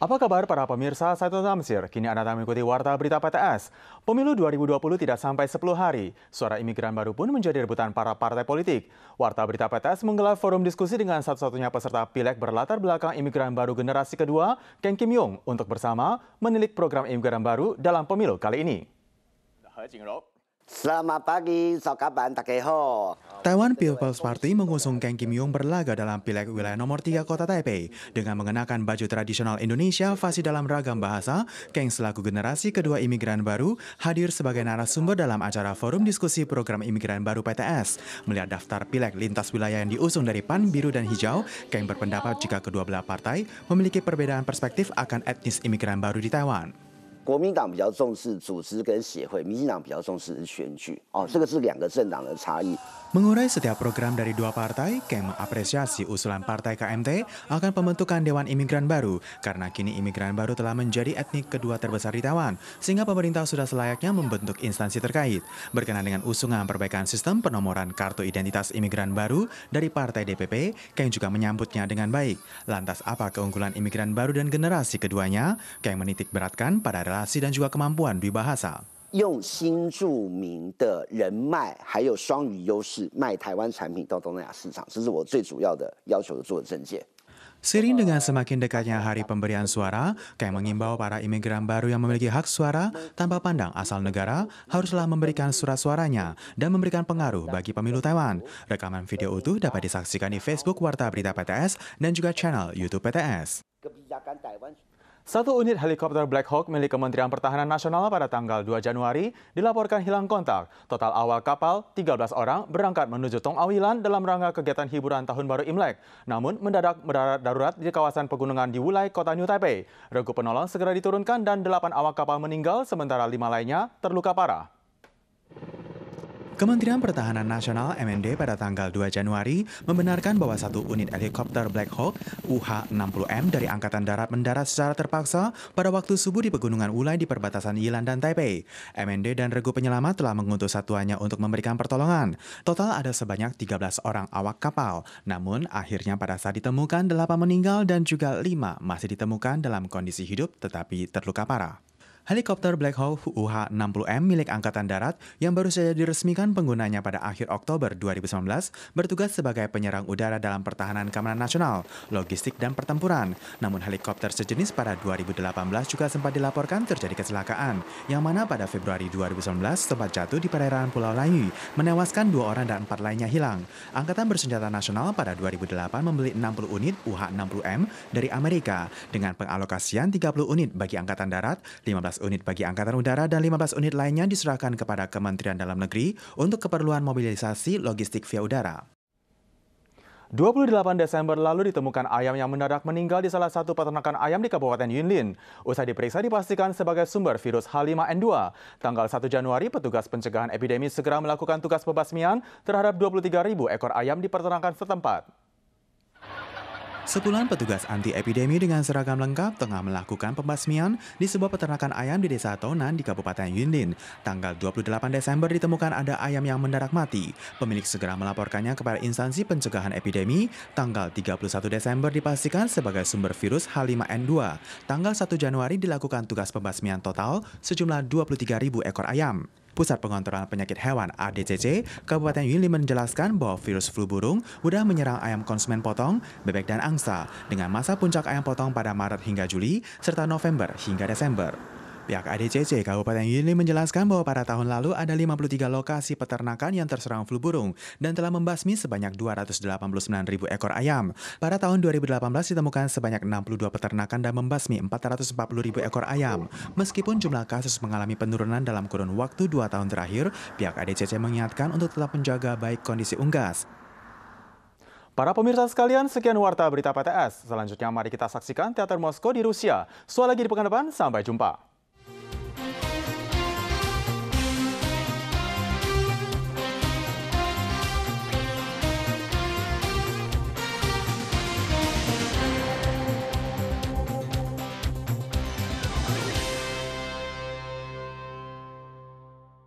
Apa kabar para pemirsa Saito Samsir? Kini Anda akan mengikuti Warta Berita PTS. Pemilu 2020 tidak sampai 10 hari. Suara imigran baru pun menjadi rebutan para partai politik. Warta Berita PTS menggelar forum diskusi dengan satu-satunya peserta pilek berlatar belakang imigran baru generasi kedua, Ken Kim Yong, untuk bersama menilik program imigran baru dalam pemilu kali ini. Selamat pagi, sokaban takeho. Taiwan People's Party mengusung Kang Kim Yong berlaga dalam pileg wilayah nomor 3 kota Taipei. Dengan mengenakan baju tradisional Indonesia, Fasih dalam ragam bahasa, Kang selaku generasi kedua imigran baru hadir sebagai narasumber dalam acara forum diskusi program imigran baru PTS. Melihat daftar pileg lintas wilayah yang diusung dari PAN, Biru, dan Hijau, Kang berpendapat jika kedua belah partai memiliki perbedaan perspektif akan etnis imigran baru di Taiwan. 国民党比较重视组织跟协会，民进党比较重视选举。哦，这个是两个政党的差异。Mengurai setiap program dari dua partai, KEM mengapresiasi usulan Partai KMT akan pembentukan Dewan Imigran baru karena kini imigran baru telah menjadi etnik kedua terbesar di Taiwan, sehingga pemerintah sudah selayaknya membentuk instansi terkait. Berkenaan dengan usungan perbaikan sistem penomoran kartu identitas imigran baru dari Partai DPP, KEM juga menyambutnya dengan baik. Lantas apa keunggulan imigran baru dan generasi keduanya? KEM menitik beratkan pada relasi dan juga kemampuan dwi bahasa. Sering dengan semakin dekatnya hari pemberian suara, kami mengimbau para imigran baru yang memiliki hak suara tanpa pandang asal negara haruslah memberikan surat suaranya dan memberikan pengaruh bagi pemilu Taiwan. Rekaman video utuh dapat disaksikan di Facebook Warta Berita PTS dan juga channel YouTube PTS. Satu unit helikopter Black Hawk milik Kementerian Pertahanan Nasional pada tanggal 2 Januari dilaporkan hilang kontak. Total awal kapal, 13 orang berangkat menuju Tong Awilan dalam rangka kegiatan hiburan Tahun Baru Imlek. Namun mendadak mendarat darurat di kawasan pegunungan di Wulai, kota New Taipei. Regu penolong segera diturunkan dan 8 awak kapal meninggal, sementara 5 lainnya terluka parah. Kementerian Pertahanan Nasional MND pada tanggal 2 Januari membenarkan bahwa satu unit helikopter Black Hawk UH-60M dari Angkatan Darat mendarat secara terpaksa pada waktu subuh di Pegunungan Ulai di perbatasan Yilan dan Taipei. MND dan regu penyelamat telah mengutus satuannya untuk memberikan pertolongan. Total ada sebanyak 13 orang awak kapal, namun akhirnya pada saat ditemukan 8 meninggal dan juga 5 masih ditemukan dalam kondisi hidup tetapi terluka parah. Helikopter Black Hawk UH-60M milik Angkatan Darat yang baru saja diresmikan penggunanya pada akhir Oktober 2019 bertugas sebagai penyerang udara dalam pertahanan keamanan nasional, logistik, dan pertempuran. Namun helikopter sejenis pada 2018 juga sempat dilaporkan terjadi kecelakaan, yang mana pada Februari 2019 sempat jatuh di perairan Pulau Layu, menewaskan dua orang dan empat lainnya hilang. Angkatan Bersenjata Nasional pada 2008 membeli 60 unit UH-60M dari Amerika dengan pengalokasian 30 unit bagi Angkatan Darat, 15 unit bagi Angkatan Udara dan 15 unit lainnya diserahkan kepada Kementerian Dalam Negeri untuk keperluan mobilisasi logistik via udara. 28 Desember lalu ditemukan ayam yang mendadak meninggal di salah satu peternakan ayam di Kabupaten Yunlin. Usai diperiksa dipastikan sebagai sumber virus H5N2. Tanggal 1 Januari, petugas pencegahan epidemi segera melakukan tugas pembasmian terhadap 23.000 ekor ayam di peternakan setempat. Sepuluhan petugas anti epidemi dengan seragam lengkap tengah melakukan pembasmian di sebuah peternakan ayam di Desa Tonan di Kabupaten Yundin. Tanggal 28 Desember ditemukan ada ayam yang mendarat mati. Pemilik segera melaporkannya kepada instansi pencegahan epidemi. Tanggal 31 Desember dipastikan sebagai sumber virus H5N2. Tanggal 1 Januari dilakukan tugas pembasmian total sejumlah 23.000 ekor ayam. Pusat Pengontrolan Penyakit Hewan ADCC Kabupaten Yuli menjelaskan bahwa virus flu burung sudah menyerang ayam konsumen potong, bebek dan angsa dengan masa puncak ayam potong pada Maret hingga Juli serta November hingga Desember. Pihak ADCC Kabupaten Yili menjelaskan bahwa pada tahun lalu ada 53 lokasi peternakan yang terserang flu burung dan telah membasmi sebanyak 289 ribu ekor ayam. Pada tahun 2018 ditemukan sebanyak 62 peternakan dan membasmi 440 ribu ekor ayam. Meskipun jumlah kasus mengalami penurunan dalam kurun waktu 2 tahun terakhir, pihak ADCC mengingatkan untuk tetap menjaga baik kondisi unggas. Para pemirsa sekalian, sekian Warta Berita PTS. Selanjutnya mari kita saksikan Teater Moskow di Rusia. Soal lagi di pekan depan, sampai jumpa.